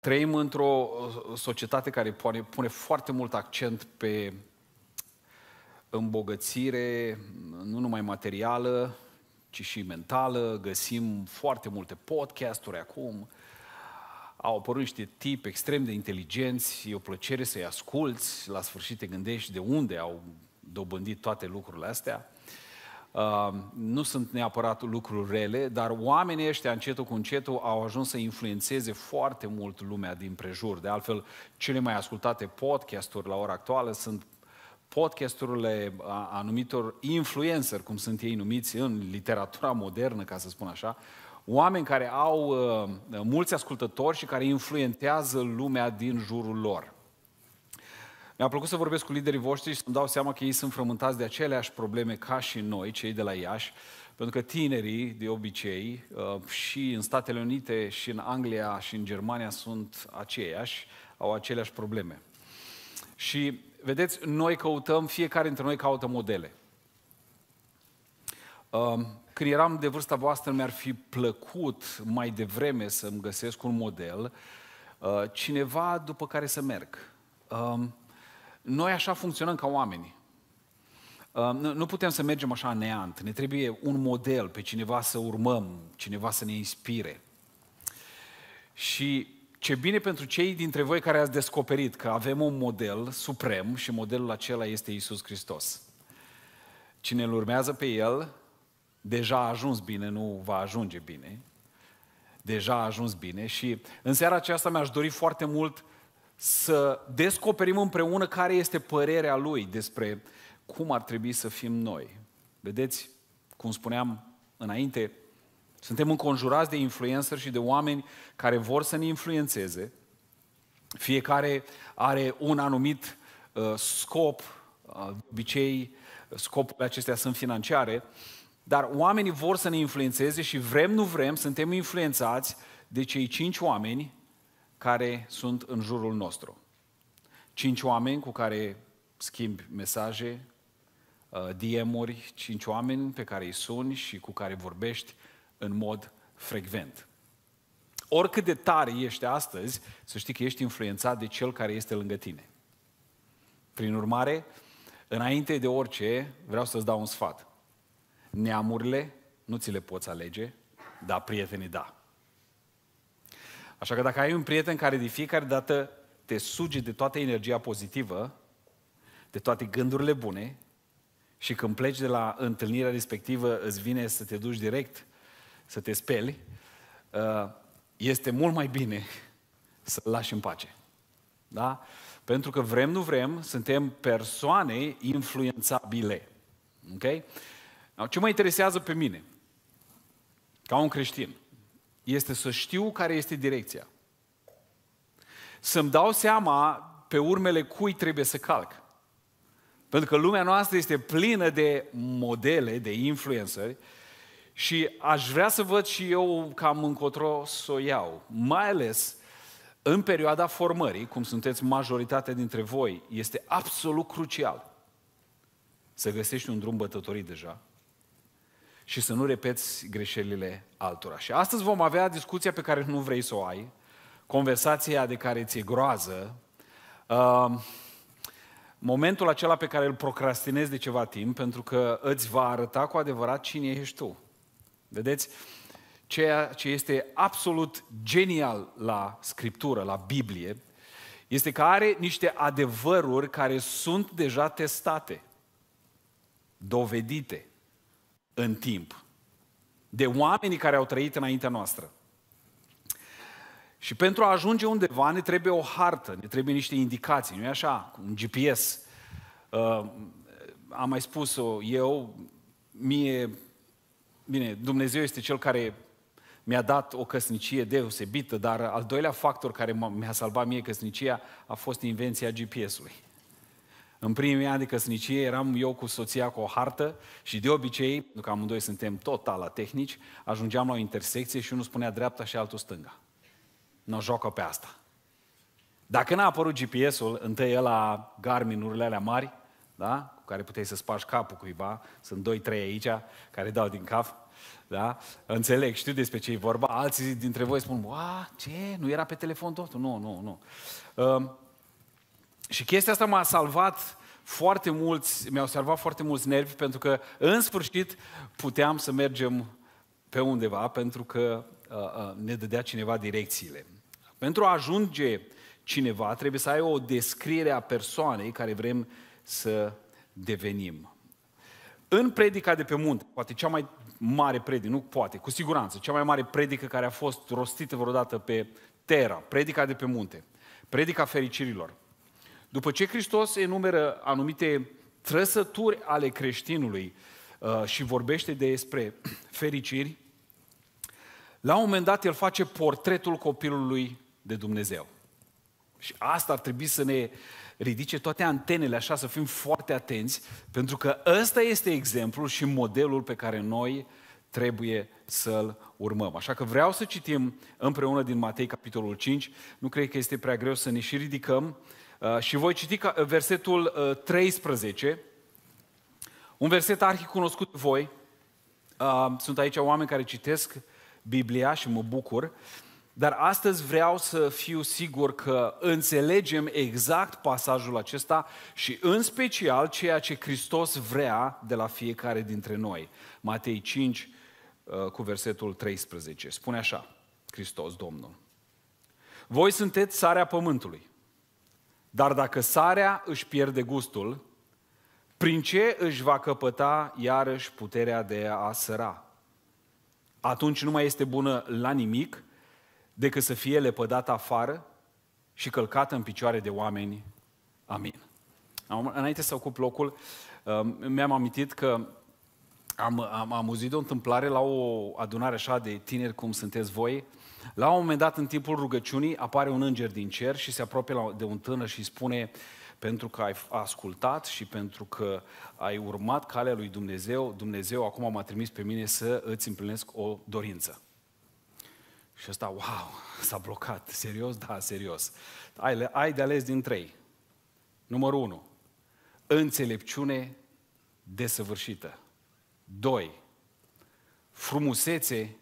Trăim într-o uh, societate care pune, pune foarte mult accent pe îmbogățire, nu numai materială, ci și mentală. Găsim foarte multe podcasturi acum. Au apărut niște tipi extrem de inteligenți, e o plăcere să-i asculți. La sfârșit te gândești de unde au dobândit toate lucrurile astea. Um, nu sunt neapărat lucruri rele, dar oamenii ăștia încetul cu încetul au ajuns să influențeze foarte mult lumea din prejur. De altfel, cele mai ascultate podcasturi la ora actuală sunt podcasturile anumitor influencer, cum sunt ei numiți în literatura modernă, ca să spun așa, oameni care au uh, mulți ascultători și care influențează lumea din jurul lor. Mi-a plăcut să vorbesc cu liderii voștri și să-mi dau seama că ei sunt frământați de aceleași probleme ca și noi, cei de la Iași, pentru că tinerii, de obicei, uh, și în Statele Unite, și în Anglia, și în Germania sunt aceiași, au aceleași probleme. Și, vedeți, noi căutăm, fiecare dintre noi caută modele. Um, când eram de vârsta voastră, mi-ar fi plăcut mai devreme să-mi găsesc un model, uh, cineva după care să merg. Um, noi așa funcționăm ca oamenii. Nu putem să mergem așa neant. Ne trebuie un model pe cineva să urmăm, cineva să ne inspire. Și ce bine pentru cei dintre voi care ați descoperit că avem un model suprem și modelul acela este Isus Hristos. Cine îl urmează pe el, deja a ajuns bine, nu va ajunge bine. Deja a ajuns bine și în seara aceasta mi-aș dori foarte mult să descoperim împreună care este părerea lui despre cum ar trebui să fim noi. Vedeți, cum spuneam înainte, suntem înconjurați de influencer și de oameni care vor să ne influențeze. Fiecare are un anumit uh, scop, uh, de obicei scopurile acestea sunt financiare, dar oamenii vor să ne influențeze și vrem, nu vrem, suntem influențați de cei cinci oameni care sunt în jurul nostru. Cinci oameni cu care schimbi mesaje, uh, DM-uri, cinci oameni pe care îi suni și cu care vorbești în mod frecvent. Oricât de tare ești astăzi, să știi că ești influențat de cel care este lângă tine. Prin urmare, înainte de orice, vreau să-ți dau un sfat. Neamurile nu ți le poți alege, dar prietenii da. Așa că dacă ai un prieten care de fiecare dată te suge de toată energia pozitivă, de toate gândurile bune, și când pleci de la întâlnirea respectivă îți vine să te duci direct, să te speli, uh, este mult mai bine să-l lași în pace. Da? Pentru că vrem, nu vrem, suntem persoane influențabile. Ok? Ce mă interesează pe mine, ca un creștin, este să știu care este direcția. Să-mi dau seama pe urmele cui trebuie să calc. Pentru că lumea noastră este plină de modele, de influenceri și aș vrea să văd și eu cam încotro să o iau. Mai ales în perioada formării, cum sunteți majoritatea dintre voi, este absolut crucial să găsești un drum bătătorit deja, și să nu repeți greșelile altora. Și astăzi vom avea discuția pe care nu vrei să o ai, conversația de care ți-e groază, momentul acela pe care îl procrastinezi de ceva timp, pentru că îți va arăta cu adevărat cine ești tu. Vedeți? Ceea ce este absolut genial la Scriptură, la Biblie, este că are niște adevăruri care sunt deja testate, dovedite, în timp, de oamenii care au trăit înaintea noastră. Și pentru a ajunge undeva ne trebuie o hartă, ne trebuie niște indicații, nu e așa? Un GPS. Uh, am mai spus-o eu, mie, bine, Dumnezeu este cel care mi-a dat o căsnicie deosebită, dar al doilea factor care mi-a salvat mie căsnicia a fost invenția GPS-ului. În primii ani de căsnicie eram eu cu soția cu o hartă și de obicei, pentru că amândoi suntem total la tehnici, ajungeam la o intersecție și unul spunea dreapta și altul stânga. Nu joacă pe asta. Dacă n-a apărut GPS-ul, întâi la Garmin-urile alea mari, da? cu care puteai să spargi capul cuiva, sunt doi trei aici care dau din cap, da? Înțeleg, știu despre ce e vorba. Alții dintre voi spun, a, ce? Nu era pe telefon totul? Nu, nu, nu. Ă, și chestia asta m-a salvat foarte mulți, mi-au salvat foarte mulți nervi pentru că în sfârșit puteam să mergem pe undeva pentru că uh, uh, ne dădea cineva direcțiile. Pentru a ajunge cineva trebuie să ai o descriere a persoanei care vrem să devenim. În predica de pe munte, poate cea mai mare predică, nu poate, cu siguranță, cea mai mare predică care a fost rostită vreodată pe Terra, predica de pe munte, predica fericirilor, după ce Hristos enumeră anumite trăsături ale creștinului uh, și vorbește despre fericiri, la un moment dat el face portretul copilului de Dumnezeu. Și asta ar trebui să ne ridice toate antenele, așa, să fim foarte atenți, pentru că ăsta este exemplul și modelul pe care noi trebuie să-l urmăm. Așa că vreau să citim împreună din Matei, capitolul 5. Nu cred că este prea greu să ne și ridicăm Uh, și voi citi uh, versetul 13, uh, un verset arhicunoscut de voi. Sunt aici oameni care citesc Biblia și mă bucur. Dar astăzi vreau să fiu sigur că înțelegem exact pasajul acesta și în special ceea ce Hristos vrea de la fiecare dintre noi. Matei 5 cu versetul 13. Spune așa, Hristos Domnul. Voi sunteți sarea pământului. Dar dacă sarea își pierde gustul, prin ce își va căpăta iarăși puterea de a săra? Atunci nu mai este bună la nimic decât să fie lepădată afară și călcată în picioare de oameni. Amin. Înainte să ocup locul, um, mi-am amintit că am, am, am auzit o întâmplare la o adunare așa de tineri cum sunteți voi, la un moment dat, în timpul rugăciunii, apare un înger din cer și se apropie de un tânăr și spune, pentru că ai ascultat și pentru că ai urmat calea lui Dumnezeu, Dumnezeu acum m-a trimis pe mine să îți împlinesc o dorință. Și ăsta, wow, s-a blocat. Serios? Da, serios. Ai, ai de ales din trei. Numărul unu, Înțelepciune desăvârșită. Doi, Frumusețe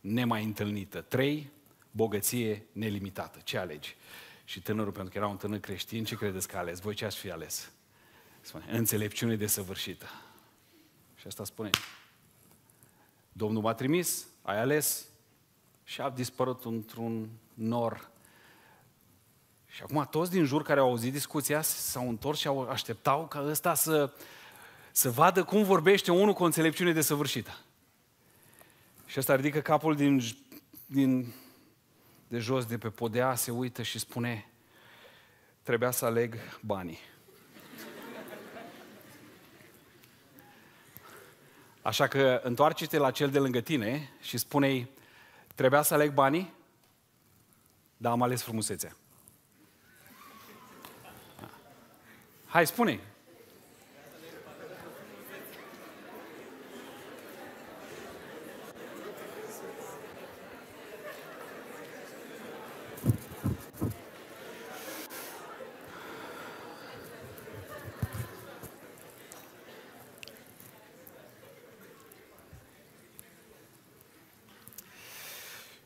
nemai întâlnită. Trei, Bogăție nelimitată. Ce alegi? Și tânărul, pentru că era un tânăr creștin, ce credeți că a ales? Voi ce ați fi ales? Spune, înțelepciune desăvârșită. Și asta spune, Domnul m-a trimis, ai ales și a dispărut într-un nor. Și acum toți din jur care au auzit discuția s-au întors și au așteptau ca ăsta să, să vadă cum vorbește unul cu o înțelepciune desăvârșită. Și ăsta ridică capul din, din, de jos, de pe podea, se uită și spune, trebuia să aleg banii. Așa că întoarce-te la cel de lângă tine și spune-i, trebuia să aleg banii, dar am ales frumusețea. Hai, spune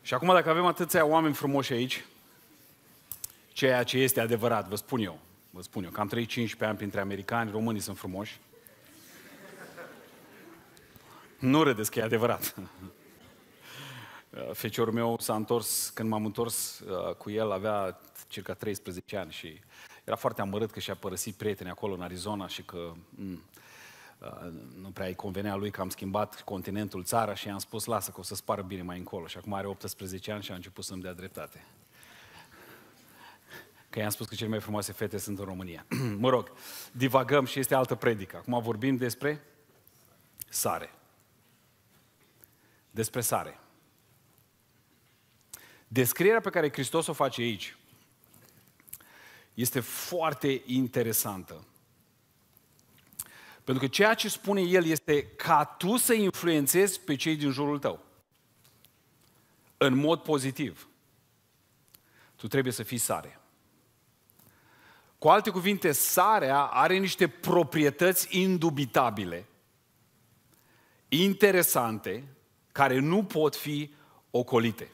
Și acum dacă avem atâția oameni frumoși aici, ceea ce este adevărat, vă spun eu, vă spun eu, că am trăit 15 ani printre americani, românii sunt frumoși. Nu râdeți că e adevărat. Feciorul meu s-a întors, când m-am întors uh, cu el, avea circa 13 ani și era foarte amărât că și-a părăsit prietenii acolo în Arizona și că... M- mm, Uh, nu prea îi convenea lui că am schimbat continentul, țara și i-am spus, lasă că o să spară bine mai încolo. Și acum are 18 ani și a început să-mi dea dreptate. Că i-am spus că cele mai frumoase fete sunt în România. mă rog, divagăm și este altă predică. Acum vorbim despre sare. Despre sare. Descrierea pe care Hristos o face aici este foarte interesantă. Pentru că ceea ce spune el este ca tu să influențezi pe cei din jurul tău. În mod pozitiv. Tu trebuie să fii sare. Cu alte cuvinte, sarea are niște proprietăți indubitabile, interesante, care nu pot fi ocolite.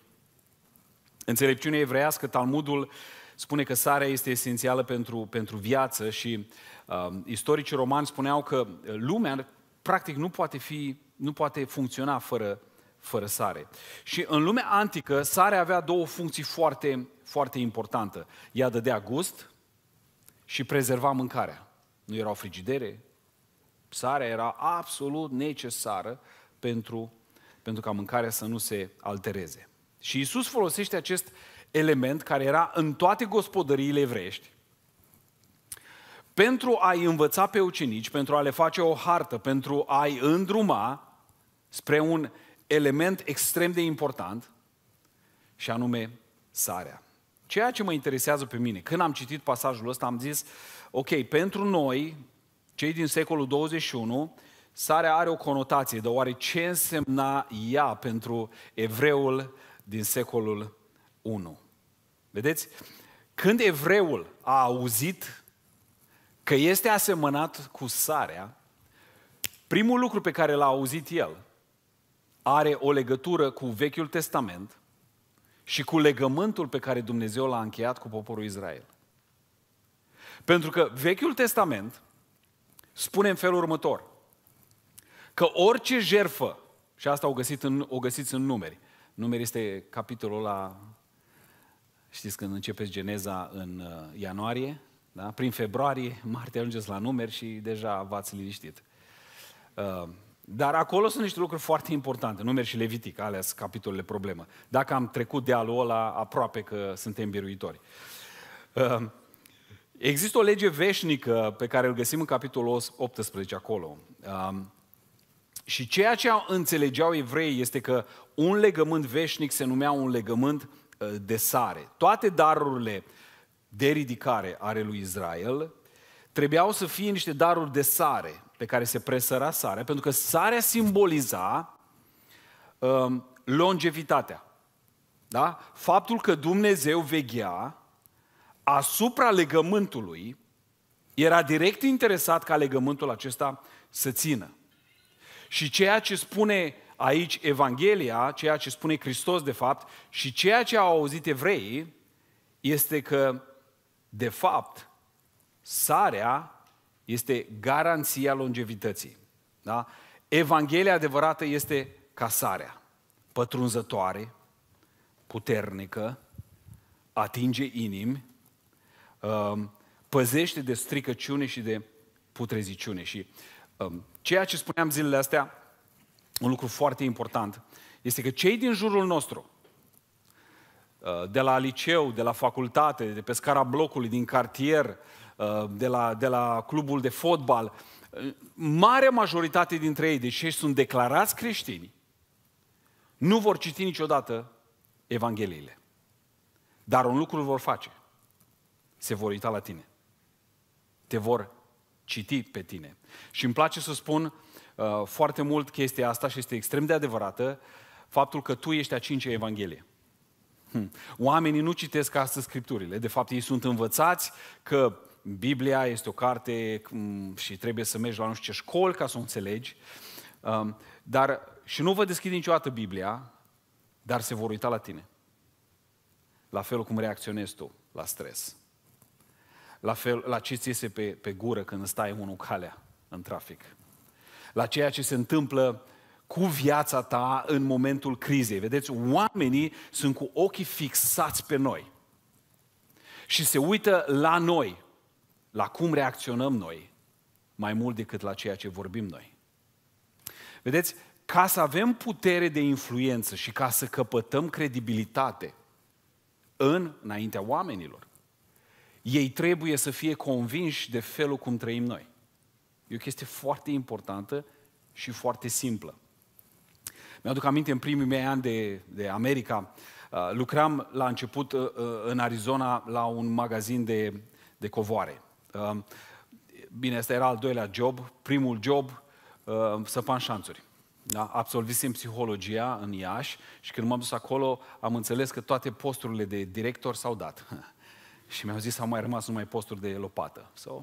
Înțelepciunea evreiască, Talmudul spune că sarea este esențială pentru, pentru viață și Um, istoricii romani spuneau că uh, lumea practic nu poate, fi, nu poate funcționa fără, fără sare. Și în lumea antică, sare avea două funcții foarte, foarte importante. Ea dădea gust și prezerva mâncarea. Nu erau frigidere, sarea era absolut necesară pentru, pentru ca mâncarea să nu se altereze. Și Isus folosește acest element care era în toate gospodăriile evrești, pentru a-i învăța pe ucenici, pentru a le face o hartă, pentru a-i îndruma spre un element extrem de important, și anume sarea. Ceea ce mă interesează pe mine, când am citit pasajul ăsta, am zis, ok, pentru noi, cei din secolul 21, sarea are o conotație, dar oare ce însemna ea pentru evreul din secolul 1? Vedeți? Când evreul a auzit că este asemănat cu sarea, primul lucru pe care l-a auzit el are o legătură cu Vechiul Testament și cu legământul pe care Dumnezeu l-a încheiat cu poporul Israel. Pentru că Vechiul Testament spune în felul următor, că orice jerfă, și asta o, găsit în, o găsiți în numeri, numeri este capitolul la, știți când începeți Geneza în uh, ianuarie, da? Prin februarie, martie ajungeți la numeri și deja v-ați liniștit. Uh, dar acolo sunt niște lucruri foarte importante, numeri și levitic, alea sunt capitolele problemă. Dacă am trecut de dealul ăla, aproape că suntem biruitori. Uh, există o lege veșnică pe care îl găsim în capitolul 18 acolo. Uh, și ceea ce înțelegeau evreii este că un legământ veșnic se numea un legământ de sare. Toate darurile uh, de ridicare are lui Israel, trebuiau să fie niște daruri de sare pe care se presăra sarea, pentru că sarea simboliza um, longevitatea. Da? Faptul că Dumnezeu veghea asupra legământului, era direct interesat ca legământul acesta să țină. Și ceea ce spune aici Evanghelia, ceea ce spune Hristos de fapt, și ceea ce au auzit evreii, este că de fapt, sarea este garanția longevității. Da? Evanghelia adevărată este ca sarea, pătrunzătoare, puternică, atinge inimi, um, păzește de stricăciune și de putreziciune. Și um, ceea ce spuneam zilele astea, un lucru foarte important, este că cei din jurul nostru, Uh, de la liceu, de la facultate, de pe scara blocului, din cartier, uh, de la, de la clubul de fotbal, uh, marea majoritate dintre ei, deși ei sunt declarați creștini, nu vor citi niciodată Evangheliile. Dar un lucru vor face. Se vor uita la tine. Te vor citi pe tine. Și îmi place să spun uh, foarte mult chestia asta și este extrem de adevărată, faptul că tu ești a cincea Evanghelie. Hmm. Oamenii nu citesc astăzi scripturile. De fapt, ei sunt învățați că Biblia este o carte hmm, și trebuie să mergi la nu știu ce școli ca să o înțelegi. Um, dar, și nu vă deschid niciodată Biblia, dar se vor uita la tine. La fel cum reacționezi tu la stres. La, fel, la ce ți iese pe, pe gură când stai unul calea în trafic. La ceea ce se întâmplă cu viața ta în momentul crizei. Vedeți, oamenii sunt cu ochii fixați pe noi și se uită la noi, la cum reacționăm noi, mai mult decât la ceea ce vorbim noi. Vedeți, ca să avem putere de influență și ca să căpătăm credibilitate în înaintea oamenilor, ei trebuie să fie convinși de felul cum trăim noi. E o chestie foarte importantă și foarte simplă. Mi-aduc aminte în primii mei ani de, de America, uh, lucram la început uh, uh, în Arizona la un magazin de, de covoare. Bine, ăsta era al doilea job, primul job, fac șanțuri. Da? Absolvisem psihologia în Iași și când m-am dus acolo am înțeles că toate posturile de director s-au dat. și mi-au zis au mai rămas numai posturi de lopată. So,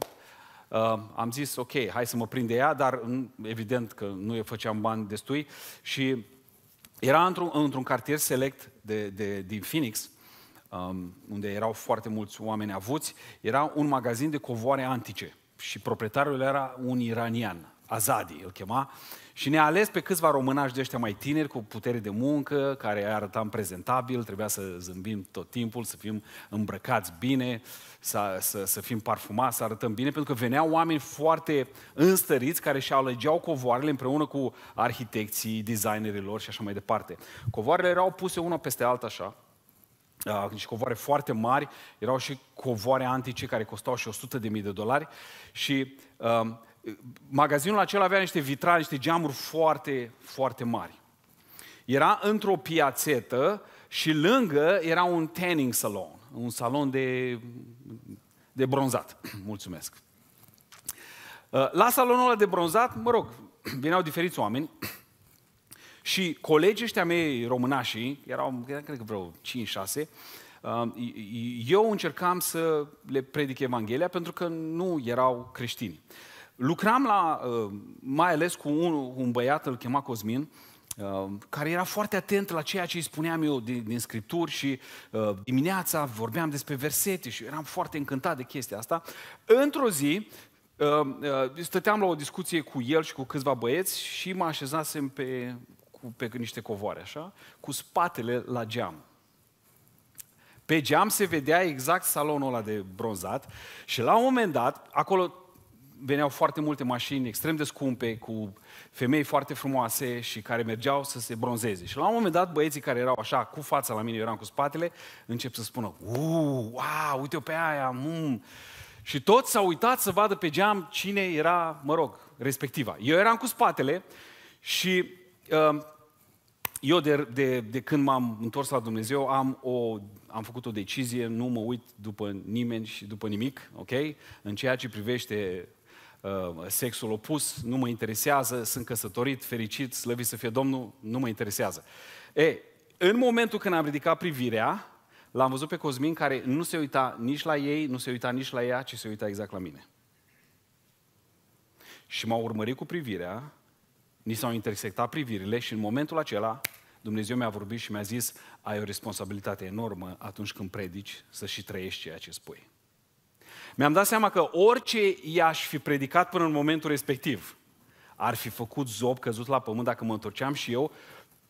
Uh, am zis, ok, hai să mă prind de ea, dar evident că nu e făceam bani destui și era într-un, într cartier select de, de, din Phoenix, um, unde erau foarte mulți oameni avuți, era un magazin de covoare antice și proprietarul era un iranian, Azadi îl chema, și ne-a ales pe câțiva românași de ăștia mai tineri, cu putere de muncă, care arătam prezentabil, trebuia să zâmbim tot timpul, să fim îmbrăcați bine, să, să, să fim parfumați, să arătăm bine, pentru că veneau oameni foarte înstăriți care și alegeau covoarele împreună cu arhitecții, designerilor și așa mai departe. Covoarele erau puse una peste alta așa, uh, și covoare foarte mari, erau și covoare antice care costau și 100.000 de dolari și uh, magazinul acela avea niște vitrale, niște geamuri foarte, foarte mari. Era într-o piațetă și lângă era un tanning salon, un salon de, de bronzat. Mulțumesc. Uh, la salonul ăla de bronzat, mă rog, veneau diferiți oameni și colegii ăștia mei românașii, erau, cred că vreo 5-6, uh, eu încercam să le predic Evanghelia pentru că nu erau creștini lucram la, uh, mai ales cu un, un băiat, îl chema Cosmin, uh, care era foarte atent la ceea ce îi spuneam eu din, din Scripturi și uh, dimineața vorbeam despre versete și eram foarte încântat de chestia asta. Într-o zi, stăteam la o discuție cu el și cu câțiva băieți și mă așezasem pe, cu, pe niște covoare, așa, cu spatele la geam. Pe geam se vedea exact salonul ăla de bronzat și la un moment dat, acolo veneau foarte multe mașini extrem de scumpe, cu femei foarte frumoase și care mergeau să se bronzeze. Și la un moment dat, băieții care erau așa, cu fața la mine, eram cu spatele, încep să spună, uuu, wow, uite-o pe aia, mm. Și toți s-au uitat să vadă pe geam cine era, mă rog, respectiva. Eu eram cu spatele și uh, eu de, de, de când m-am întors la Dumnezeu am, o, am făcut o decizie, nu mă uit după nimeni și după nimic, ok? În ceea ce privește Uh, sexul opus, nu mă interesează, sunt căsătorit, fericit, slăvit să fie Domnul, nu mă interesează. E, în momentul când am ridicat privirea, l-am văzut pe Cosmin care nu se uita nici la ei, nu se uita nici la ea, ci se uita exact la mine. Și m-au urmărit cu privirea, ni s-au intersectat privirile și în momentul acela Dumnezeu mi-a vorbit și mi-a zis ai o responsabilitate enormă atunci când predici să și trăiești ceea ce spui. Mi-am dat seama că orice i-aș fi predicat până în momentul respectiv, ar fi făcut zob căzut la pământ dacă mă întorceam și eu.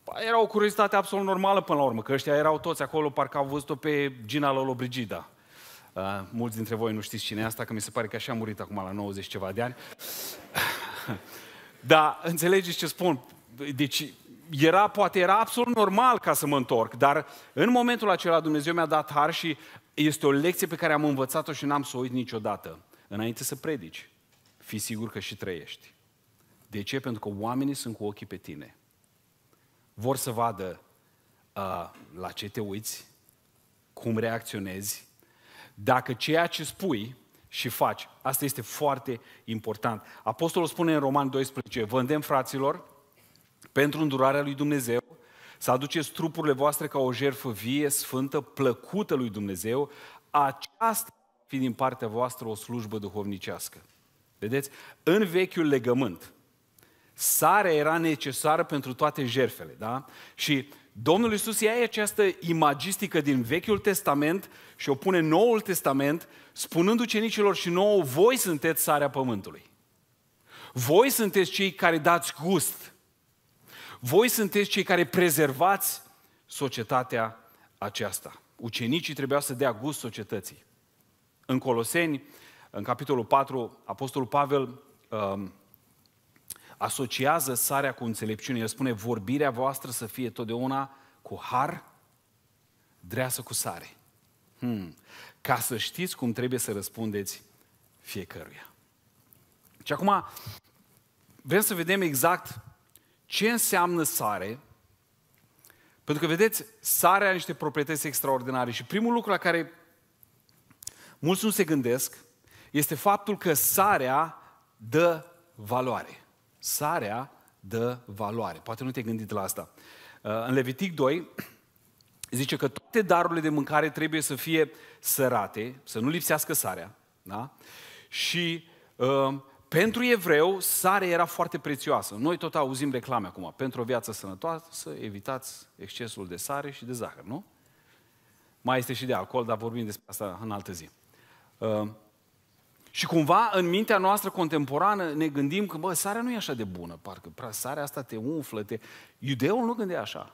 Păi, era o curiozitate absolut normală până la urmă, că ăștia erau toți acolo, parcă au văzut-o pe Gina Brigida. Uh, mulți dintre voi nu știți cine e asta, că mi se pare că așa a murit acum la 90 ceva de ani. Dar înțelegeți ce spun? Deci era, poate era absolut normal ca să mă întorc, dar în momentul acela Dumnezeu mi-a dat har și este o lecție pe care am învățat-o și n-am să o uit niciodată. Înainte să predici, fi sigur că și trăiești. De ce? Pentru că oamenii sunt cu ochii pe tine. Vor să vadă uh, la ce te uiți, cum reacționezi, dacă ceea ce spui și faci. Asta este foarte important. Apostolul spune în Roman 12, vândem fraților pentru îndurarea lui Dumnezeu să aduceți trupurile voastre ca o jertfă vie, sfântă, plăcută lui Dumnezeu, aceasta fi din partea voastră o slujbă duhovnicească. Vedeți? În vechiul legământ, sarea era necesară pentru toate jertfele, da? Și Domnul Iisus ia această imagistică din Vechiul Testament și o pune în Noul Testament, spunând ucenicilor și nouă, voi sunteți sarea pământului. Voi sunteți cei care dați gust voi sunteți cei care prezervați societatea aceasta. Ucenicii trebuiau să dea gust societății. În Coloseni, în capitolul 4, Apostolul Pavel um, asociază sarea cu înțelepciune. El spune, vorbirea voastră să fie totdeauna cu har, dreasă cu sare. Hmm. Ca să știți cum trebuie să răspundeți fiecăruia. Și acum, vrem să vedem exact ce înseamnă sare, pentru că, vedeți, sarea are niște proprietăți extraordinare și primul lucru la care mulți nu se gândesc este faptul că sarea dă valoare. Sarea dă valoare. Poate nu te-ai gândit la asta. Uh, în Levitic 2 zice că toate darurile de mâncare trebuie să fie sărate, să nu lipsească sarea. Da? Și uh, pentru evreu, sarea era foarte prețioasă. Noi tot auzim reclame acum. Pentru o viață sănătoasă, evitați excesul de sare și de zahăr, nu? Mai este și de alcool, dar vorbim despre asta în altă zi. Uh, și cumva, în mintea noastră contemporană, ne gândim că, bă, sarea nu e așa de bună, parcă sarea asta te umflă, te... Iudeul nu gândea așa.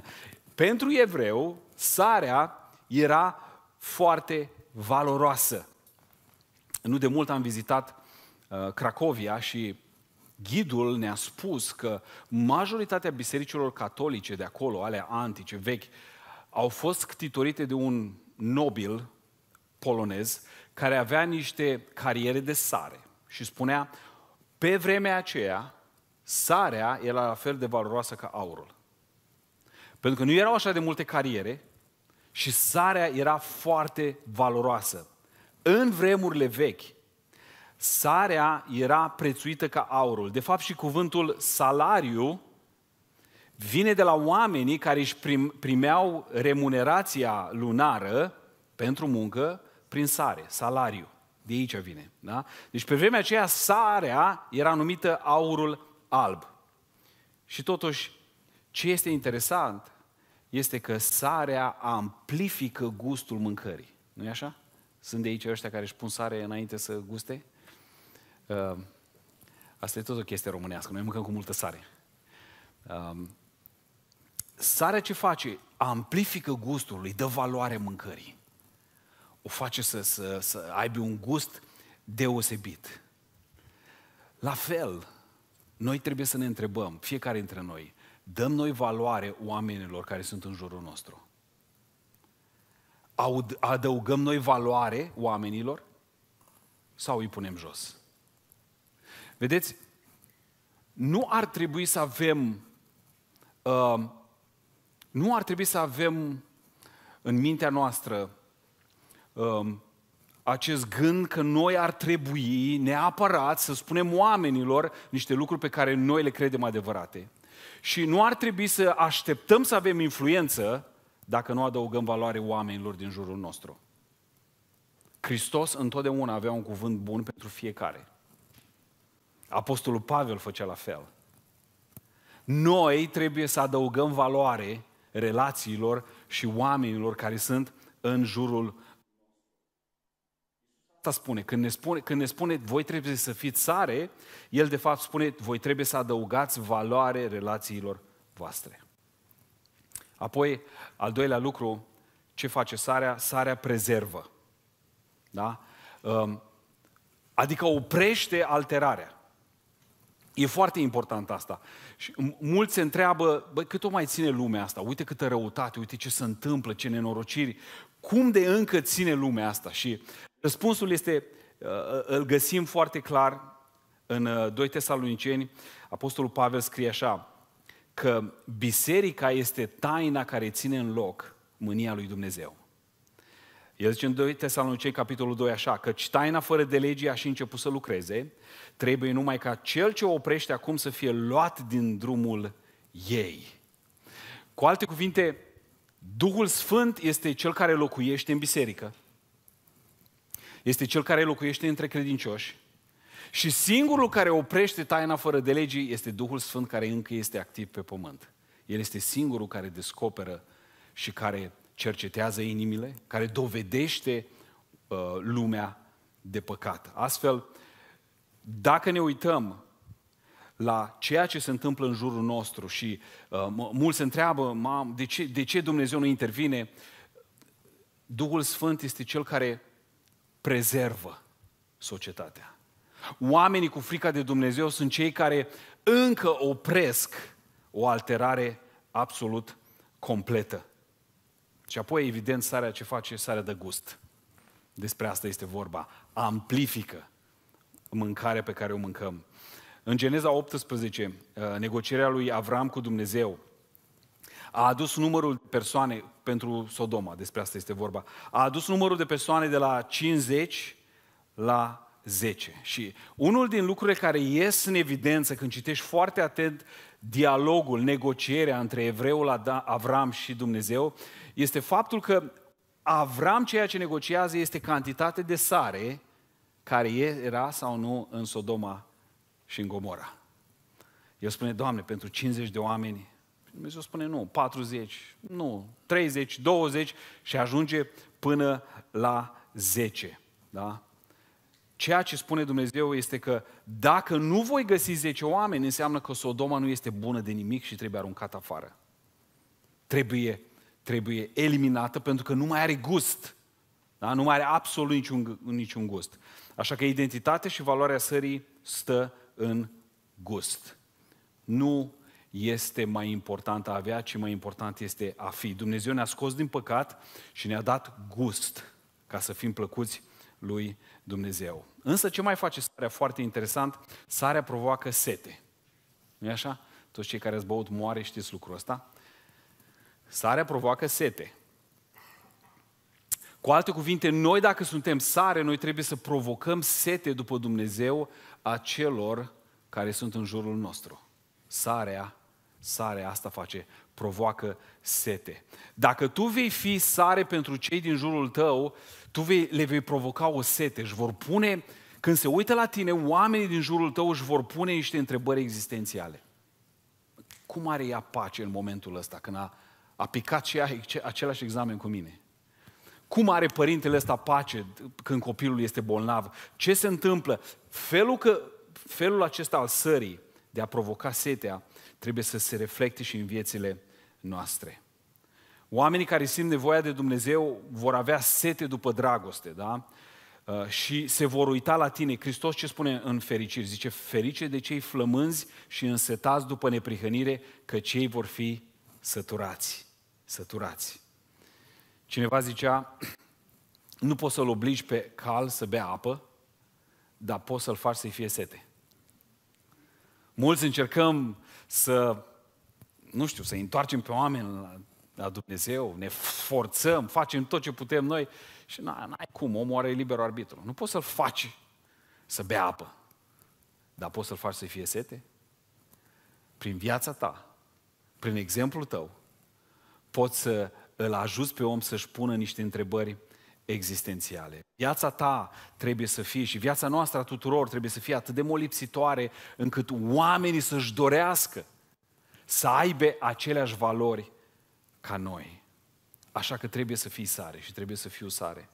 pentru evreu, sarea era foarte valoroasă. Nu de mult am vizitat Uh, Cracovia și ghidul ne-a spus că majoritatea bisericilor catolice de acolo, ale antice, vechi, au fost ctitorite de un nobil polonez care avea niște cariere de sare și spunea, pe vremea aceea, sarea era la fel de valoroasă ca aurul. Pentru că nu erau așa de multe cariere și sarea era foarte valoroasă. În vremurile vechi, Sarea era prețuită ca aurul. De fapt și cuvântul salariu vine de la oamenii care își primeau remunerația lunară pentru muncă prin sare, salariu. De aici vine. Da? Deci pe vremea aceea sarea era numită aurul alb. Și totuși, ce este interesant este că sarea amplifică gustul mâncării. nu e așa? Sunt de aici ăștia care își pun sare înainte să guste? Uh, asta e tot o chestie românească, noi mâncăm cu multă sare. Uh, sarea ce face? Amplifică gustul, îi dă valoare mâncării. O face să, să, să aibă un gust deosebit. La fel, noi trebuie să ne întrebăm, fiecare dintre noi, dăm noi valoare oamenilor care sunt în jurul nostru? Adăugăm noi valoare oamenilor sau îi punem jos? Vedeți, nu ar trebui să avem, uh, nu ar trebui să avem în mintea noastră uh, acest gând că noi ar trebui neapărat să spunem oamenilor niște lucruri pe care noi le credem adevărate. Și nu ar trebui să așteptăm să avem influență dacă nu adăugăm valoare oamenilor din jurul nostru. Hristos întotdeauna avea un cuvânt bun pentru fiecare. Apostolul Pavel făcea la fel. Noi trebuie să adăugăm valoare relațiilor și oamenilor care sunt în jurul Asta spune. Când ne spune, când ne spune voi trebuie să fiți sare, el de fapt spune voi trebuie să adăugați valoare relațiilor voastre. Apoi, al doilea lucru, ce face sarea? Sarea prezervă. Da? Ă, adică oprește alterarea. E foarte important asta. Și mulți se întreabă, băi, cât o mai ține lumea asta? Uite câtă răutate, uite ce se întâmplă, ce nenorociri. Cum de încă ține lumea asta? Și răspunsul este, uh, uh, îl găsim foarte clar în 2 uh, Tesaloniceni, Apostolul Pavel scrie așa, că biserica este taina care ține în loc mânia lui Dumnezeu. El zice în 2 Tesalonicei, capitolul 2, așa, că taina fără de legii a și început să lucreze, trebuie numai ca cel ce oprește acum să fie luat din drumul ei. Cu alte cuvinte, Duhul Sfânt este cel care locuiește în biserică, este cel care locuiește între credincioși și singurul care oprește taina fără de legii este Duhul Sfânt care încă este activ pe pământ. El este singurul care descoperă și care cercetează inimile, care dovedește uh, lumea de păcat. Astfel, dacă ne uităm la ceea ce se întâmplă în jurul nostru și uh, mulți se întreabă, mam, de ce, de ce Dumnezeu nu intervine? Duhul Sfânt este cel care prezervă societatea. Oamenii cu frica de Dumnezeu sunt cei care încă opresc o alterare absolut completă. Și apoi, evident, sarea ce face, sarea de gust. Despre asta este vorba. Amplifică mâncarea pe care o mâncăm. În Geneza 18, uh, negocierea lui Avram cu Dumnezeu a adus numărul de persoane pentru Sodoma, despre asta este vorba. A adus numărul de persoane de la 50 la 10. Și unul din lucrurile care ies în evidență când citești foarte atent dialogul, negocierea între evreul Avram și Dumnezeu, este faptul că Avram ceea ce negociază este cantitate de sare care era sau nu în Sodoma și în Gomora. El spune, Doamne, pentru 50 de oameni, Dumnezeu spune nu, 40, nu, 30, 20 și ajunge până la 10. Da? Ceea ce spune Dumnezeu este că dacă nu voi găsi 10 oameni, înseamnă că Sodoma nu este bună de nimic și trebuie aruncat afară. Trebuie trebuie eliminată pentru că nu mai are gust. Da? Nu mai are absolut niciun, niciun gust. Așa că identitatea și valoarea sării stă în gust. Nu este mai important a avea, ci mai important este a fi. Dumnezeu ne-a scos din păcat și ne-a dat gust ca să fim plăcuți lui Dumnezeu. Însă ce mai face sarea foarte interesant? Sarea provoacă sete. nu e așa? Toți cei care ați băut moare știți lucrul ăsta. Sarea provoacă sete. Cu alte cuvinte, noi dacă suntem sare, noi trebuie să provocăm sete după Dumnezeu a celor care sunt în jurul nostru. Sarea, sarea asta face, provoacă sete. Dacă tu vei fi sare pentru cei din jurul tău, tu vei, le vei provoca o sete, își vor pune, când se uită la tine, oamenii din jurul tău își vor pune niște întrebări existențiale. Cum are ea pace în momentul ăsta când a a picat și ea același examen cu mine. Cum are părintele ăsta pace când copilul este bolnav? Ce se întâmplă? Felul, că, felul acesta al sării de a provoca setea trebuie să se reflecte și în viețile noastre. Oamenii care simt nevoia de Dumnezeu vor avea sete după dragoste, da? Uh, și se vor uita la tine. Hristos ce spune în fericire? Zice, ferice de cei flămânzi și însetați după neprihănire, că cei vor fi săturați, săturați. Cineva zicea, nu poți să-l obligi pe cal să bea apă, dar poți să-l faci să-i fie sete. Mulți încercăm să, nu știu, să întoarcem pe oameni la, la Dumnezeu, ne forțăm, facem tot ce putem noi și n-ai cum, omul are liber arbitru. Nu poți să-l faci să bea apă, dar poți să-l faci să-i fie sete. Prin viața ta prin exemplul tău, poți să îl ajuți pe om să-și pună niște întrebări existențiale. Viața ta trebuie să fie și viața noastră a tuturor trebuie să fie atât de molipsitoare încât oamenii să-și dorească să aibă aceleași valori ca noi. Așa că trebuie să fii sare și trebuie să fiu sare.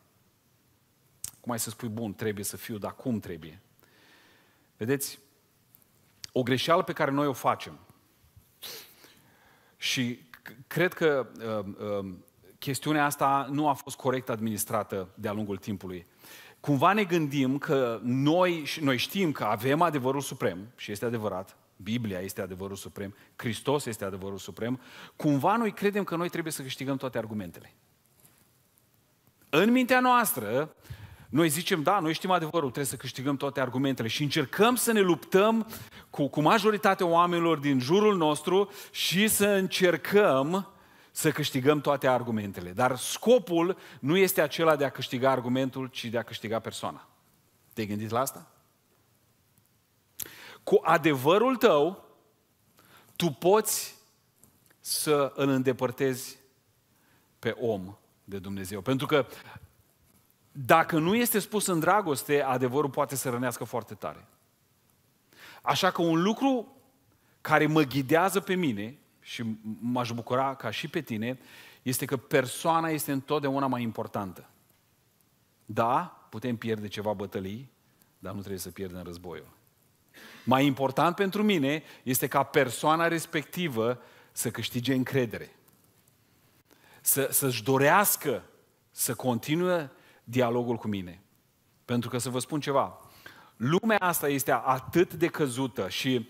Cum ai să spui, bun, trebuie să fiu, dar cum trebuie? Vedeți, o greșeală pe care noi o facem și cred că um, um, chestiunea asta nu a fost corect administrată de-a lungul timpului. Cumva ne gândim că noi, noi știm că avem adevărul suprem, și este adevărat, Biblia este adevărul suprem, Hristos este adevărul suprem, cumva noi credem că noi trebuie să câștigăm toate argumentele. În mintea noastră, noi zicem, da, noi știm adevărul, trebuie să câștigăm toate argumentele și încercăm să ne luptăm cu, cu majoritatea oamenilor din jurul nostru și să încercăm să câștigăm toate argumentele. Dar scopul nu este acela de a câștiga argumentul, ci de a câștiga persoana. Te-ai gândit la asta? Cu adevărul tău, tu poți să îl îndepărtezi pe om de Dumnezeu. Pentru că dacă nu este spus în dragoste, adevărul poate să rănească foarte tare. Așa că un lucru care mă ghidează pe mine și m-aș bucura ca și pe tine, este că persoana este întotdeauna mai importantă. Da, putem pierde ceva bătălii, dar nu trebuie să pierdem războiul. Mai important pentru mine este ca persoana respectivă să câștige încredere. Să, să-și dorească să continue dialogul cu mine. Pentru că să vă spun ceva, lumea asta este atât de căzută și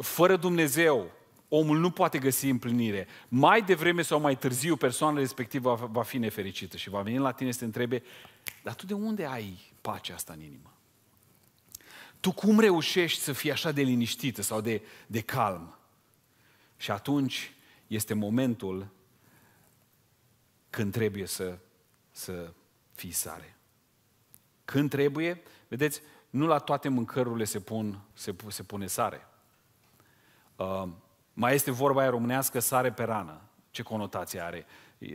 fără Dumnezeu omul nu poate găsi împlinire. Mai devreme sau mai târziu persoana respectivă va fi nefericită și va veni la tine să te întrebe, dar tu de unde ai pacea asta în inimă? Tu cum reușești să fii așa de liniștită sau de, de calm? Și atunci este momentul când trebuie să, să fii sare. Când trebuie, vedeți, nu la toate mâncărurile se, pun, se, se pune sare. Uh, mai este vorba aia românească, sare pe rană. Ce conotație are?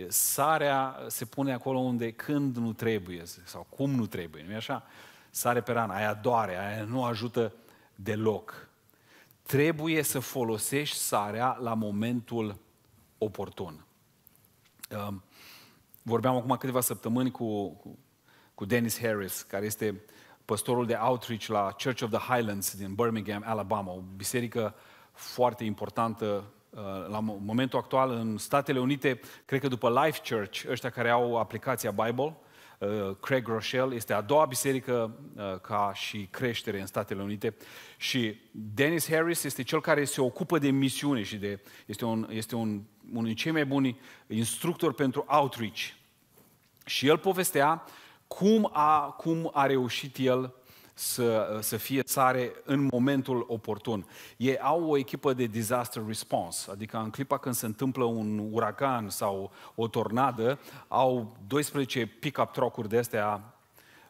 Sarea se pune acolo unde când nu trebuie sau cum nu trebuie, nu-i așa? Sare pe rană, aia doare, aia nu ajută deloc. Trebuie să folosești sarea la momentul oportun. Uh, Vorbeam acum câteva săptămâni cu, cu, cu Dennis Harris, care este păstorul de outreach la Church of the Highlands din Birmingham, Alabama, o biserică foarte importantă uh, la momentul actual în Statele Unite, cred că după Life Church, ăștia care au aplicația Bible, uh, Uh, Craig Rochelle. Este a doua biserică uh, ca și creștere în Statele Unite. Și Dennis Harris este cel care se ocupă de misiune și de, este, un, este un, unul din cei mai buni instructori pentru outreach. Și el povestea cum a, cum a reușit el să, să fie țare în momentul oportun. Ei au o echipă de disaster response, adică în clipa când se întâmplă un uragan sau o tornadă, au 12 pick-up truck-uri de astea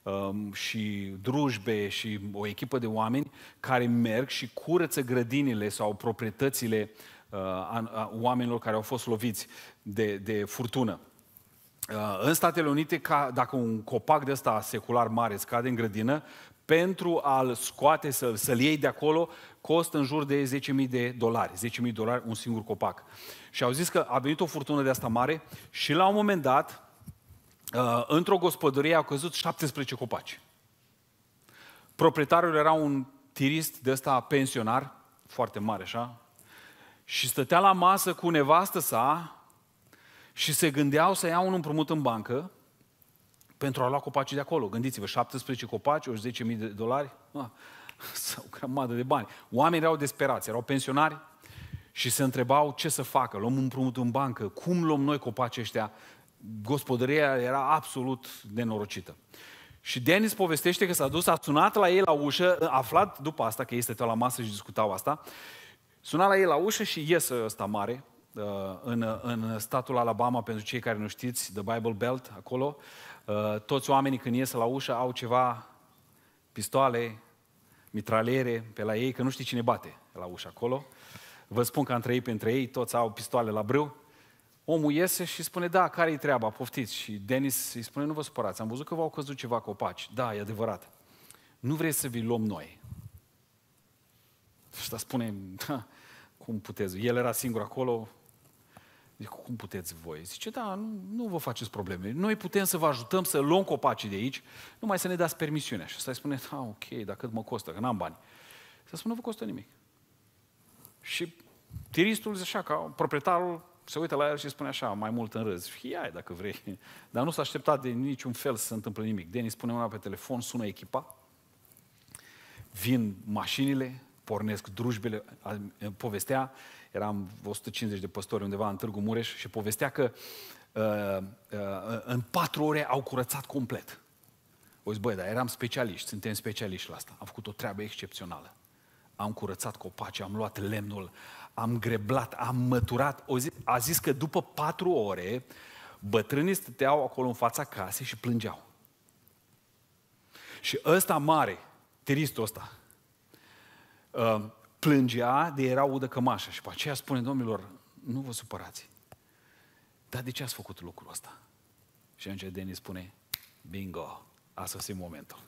um, și drujbe și o echipă de oameni care merg și curăță grădinile sau proprietățile uh, a, a oamenilor care au fost loviți de, de furtună. Uh, în Statele Unite, ca, dacă un copac de ăsta secular mare scade în grădină, pentru a-l scoate, să, să-l iei de acolo, costă în jur de 10.000 de dolari. 10.000 de dolari un singur copac. Și au zis că a venit o furtună de asta mare și la un moment dat, uh, într-o gospodărie au căzut 17 copaci. Proprietarul era un tirist de ăsta pensionar, foarte mare așa, și stătea la masă cu nevastă sa și se gândeau să ia un împrumut în bancă pentru a lua copacii de acolo. Gândiți-vă, 17 copaci, o 10.000 de dolari, ah, o grămadă de bani. Oamenii erau desperați, erau pensionari și se întrebau ce să facă. Luăm împrumut în bancă, cum luăm noi copacii ăștia? Gospodăria era absolut nenorocită. Și Denis povestește că s-a dus, a sunat la ei la ușă, aflat după asta că ei stăteau la masă și discutau asta, suna la ei la ușă și iese ăsta mare, uh, în, în statul Alabama, pentru cei care nu știți, The Bible Belt, acolo, Uh, toți oamenii când ies la ușă au ceva, pistoale, mitraliere pe la ei, că nu știi cine bate la ușă acolo. Vă spun că între ei, între ei, toți au pistoale la brâu. Omul iese și spune, da, care-i treaba, poftiți. Și Denis îi spune, nu vă supărați, am văzut că v-au căzut ceva copaci. Da, e adevărat. Nu vrei să vi luăm noi. Și spune, cum puteți? El era singur acolo, Zic, deci, cum puteți voi? Zice, da, nu, nu vă faceți probleme. Noi putem să vă ajutăm să luăm copacii de aici, numai să ne dați permisiunea. Și să îi spune, da, ok, dar cât mă costă, că n-am bani. Să spun, nu vă costă nimic. Și tiristul zice așa, ca proprietarul se uită la el și spune așa, mai mult în râs. Ia dacă vrei. Dar nu s-a așteptat de niciun fel să se întâmple nimic. Denis spune una pe telefon, sună echipa, vin mașinile, pornesc drujbele, povestea, eram 150 de păstori undeva în Târgu Mureș și povestea că uh, uh, în patru ore au curățat complet. O zis, băi, dar eram specialiști, suntem specialiști la asta. Am făcut o treabă excepțională. Am curățat copaci, am luat lemnul, am greblat, am măturat. O zis, a zis că după patru ore, bătrânii stăteau acolo în fața casei și plângeau. Și ăsta mare, tiristul ăsta, uh, plângea de era udă cămașa și pe aceea spune, domnilor, nu vă supărați. Dar de ce ați făcut lucrul ăsta? Și atunci Denis spune, bingo, a sosit momentul.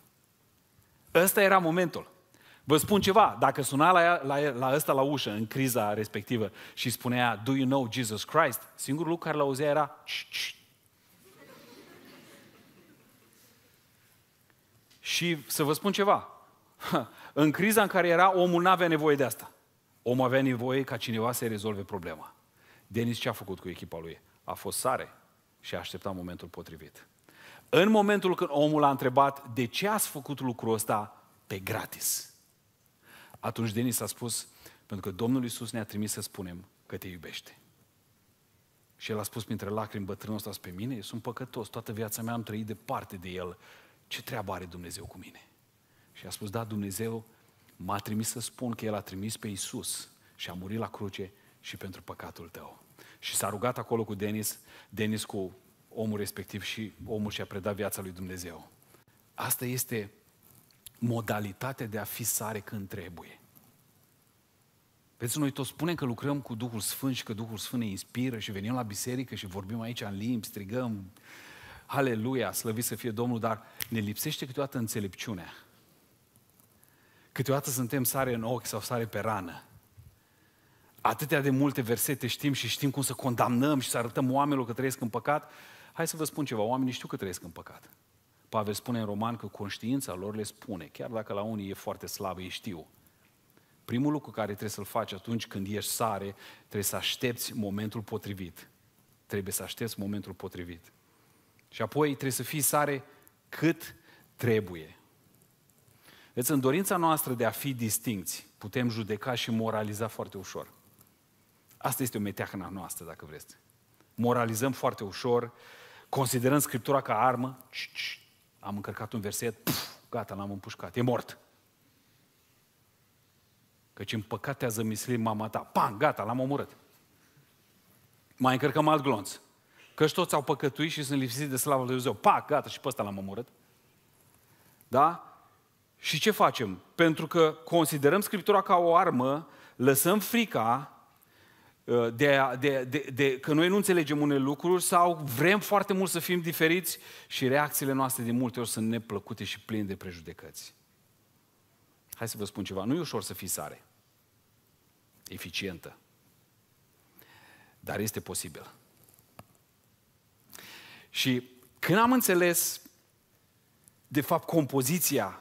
Ăsta era momentul. Vă spun ceva, dacă suna la, la, la ăsta la ușă în criza respectivă și spunea, do you know Jesus Christ? Singurul lucru care l-auzea era, Și să vă spun ceva, în criza în care era, omul nu avea nevoie de asta. Omul avea nevoie ca cineva să-i rezolve problema. Denis ce a făcut cu echipa lui? A fost sare și a așteptat momentul potrivit. În momentul când omul a întrebat de ce ați făcut lucrul ăsta pe gratis, atunci Denis a spus, pentru că Domnul Iisus ne-a trimis să spunem că te iubește. Și el a spus printre lacrimi, bătrânul ăsta pe mine, eu sunt păcătos, toată viața mea am trăit departe de el. Ce treabă are Dumnezeu cu mine? Și a spus, da, Dumnezeu m-a trimis să spun că El a trimis pe Isus și a murit la cruce și pentru păcatul tău. Și s-a rugat acolo cu Denis, Denis cu omul respectiv și omul și-a predat viața lui Dumnezeu. Asta este modalitatea de a fi sare când trebuie. Vedeți, noi toți spunem că lucrăm cu Duhul Sfânt și că Duhul Sfânt ne inspiră și venim la biserică și vorbim aici în limbi, strigăm, Aleluia, slăvit să fie Domnul, dar ne lipsește câteodată înțelepciunea. Câteodată suntem sare în ochi sau sare pe rană. Atâtea de multe versete știm și știm cum să condamnăm și să arătăm oamenilor că trăiesc în păcat. Hai să vă spun ceva, oamenii știu că trăiesc în păcat. Pavel spune în roman că conștiința lor le spune, chiar dacă la unii e foarte slabă, ei știu. Primul lucru care trebuie să-l faci atunci când ești sare, trebuie să aștepți momentul potrivit. Trebuie să aștepți momentul potrivit. Și apoi trebuie să fii sare cât trebuie. Vedeți, în dorința noastră de a fi distinți, putem judeca și moraliza foarte ușor. Asta este o meteahna noastră, dacă vreți. Moralizăm foarte ușor, considerăm Scriptura ca armă, am încărcat un verset, pf, gata, l-am împușcat, e mort. Căci în păcat te-a zămislit mama ta. Pan, gata, l-am omorât. Mai încărcăm alt glonț. Căci toți au păcătuit și sunt lipsiți de slavă lui Dumnezeu. Pa, gata, și pe ăsta l-am omorât. Da? Și ce facem? Pentru că considerăm Scriptura ca o armă, lăsăm frica uh, de, a, de, de, de, că noi nu înțelegem unele lucruri sau vrem foarte mult să fim diferiți și reacțiile noastre de multe ori sunt neplăcute și pline de prejudecăți. Hai să vă spun ceva. Nu e ușor să fii sare. Eficientă. Dar este posibil. Și când am înțeles, de fapt, compoziția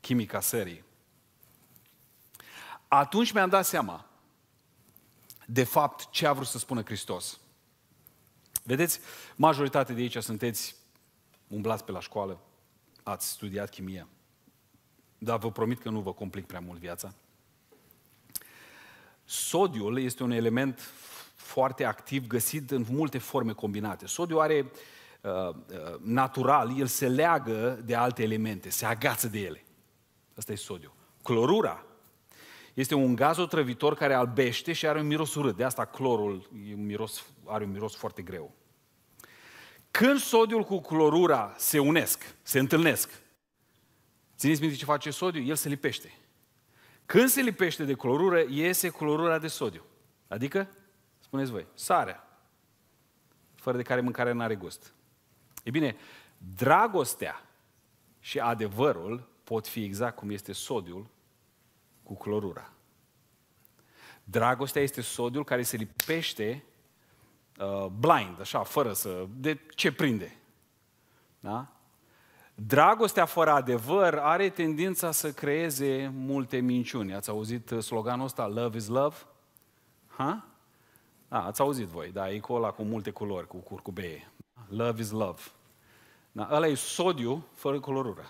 chimica serii. Atunci mi-am dat seama de fapt ce a vrut să spună Hristos. Vedeți, majoritatea de aici sunteți umblați pe la școală, ați studiat chimie, dar vă promit că nu vă complic prea mult viața. Sodiul este un element foarte activ găsit în multe forme combinate. Sodiul are, uh, uh, natural, el se leagă de alte elemente, se agață de ele. Asta e sodiu. Clorura este un gaz otrăvitor care albește și are un miros urât. De asta clorul e un miros, are un miros foarte greu. Când sodiul cu clorura se unesc, se întâlnesc, țineți minte ce face sodiu? El se lipește. Când se lipește de clorură, iese clorura de sodiu. Adică, spuneți voi, sarea, fără de care mâncarea nu are gust. E bine, dragostea și adevărul pot fi exact cum este sodiul cu clorura. Dragostea este sodiul care se lipește uh, blind, așa, fără să... de ce prinde. Da? Dragostea fără adevăr are tendința să creeze multe minciuni. Ați auzit uh, sloganul ăsta, love is love? Ha? Da, ați auzit voi, da, e cu ăla cu multe culori, cu curcubeie. Love is love. Da, ăla e sodiu fără colorură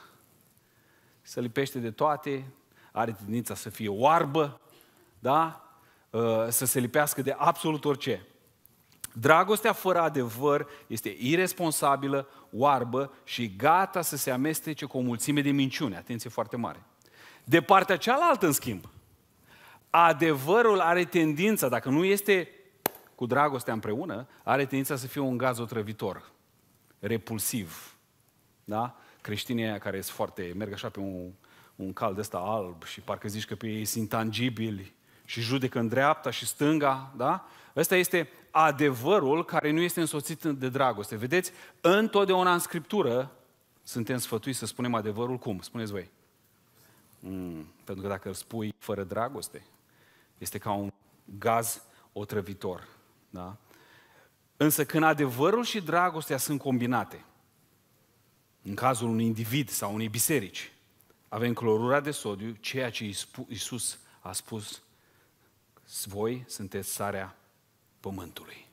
se lipește de toate, are tendința să fie oarbă, da? Uh, să se lipească de absolut orice. Dragostea fără adevăr este irresponsabilă, oarbă și gata să se amestece cu o mulțime de minciuni. Atenție foarte mare. De partea cealaltă, în schimb, adevărul are tendința, dacă nu este cu dragostea împreună, are tendința să fie un gaz otrăvitor, repulsiv. Da? creștinii aia care sunt foarte, merg așa pe un, un cal de ăsta alb și parcă zici că pe ei sunt intangibili și judecă în dreapta și stânga, da? Ăsta este adevărul care nu este însoțit de dragoste. Vedeți, întotdeauna în Scriptură suntem sfătuiți să spunem adevărul cum? Spuneți voi. Mm, pentru că dacă îl spui fără dragoste, este ca un gaz otrăvitor. Da? Însă când adevărul și dragostea sunt combinate, în cazul unui individ sau unei biserici, avem clorura de sodiu, ceea ce Iisus a spus, voi sunteți sarea pământului.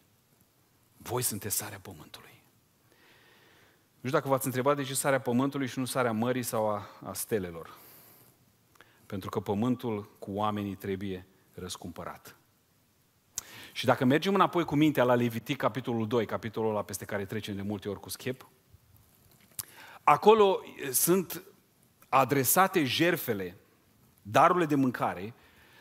Voi sunteți sarea pământului. Nu știu dacă v-ați întrebat de ce sarea pământului și nu sarea mării sau a, a stelelor. Pentru că pământul cu oamenii trebuie răscumpărat. Și dacă mergem înapoi cu mintea la Levitic, capitolul 2, capitolul ăla peste care trecem de multe ori cu schep, Acolo sunt adresate jerfele, darurile de mâncare,